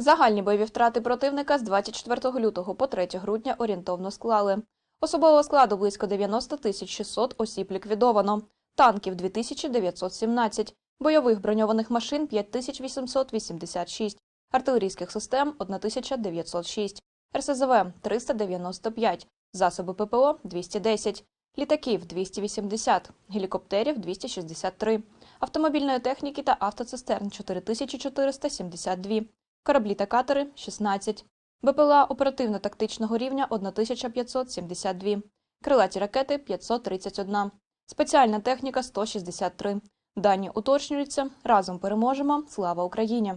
Загальні бойові втрати противника з 24 лютого по 3 грудня орієнтовно склали. Особового складу близько 90 тисяч 600 осіб ліквідовано, танків 2917, бойових броньованих машин 5886, артилерійських систем 1906, РСЗВ 395, засоби ППО 210, літаків 280, гелікоптерів 263, автомобільної техніки та автоцистерн 4472 кораблі та катери 16, БПЛА оперативно-тактичного рівня 1572, крилаті ракети 531, спеціальна техніка 163. Дані уточнюються. Разом переможемо. Слава Україні!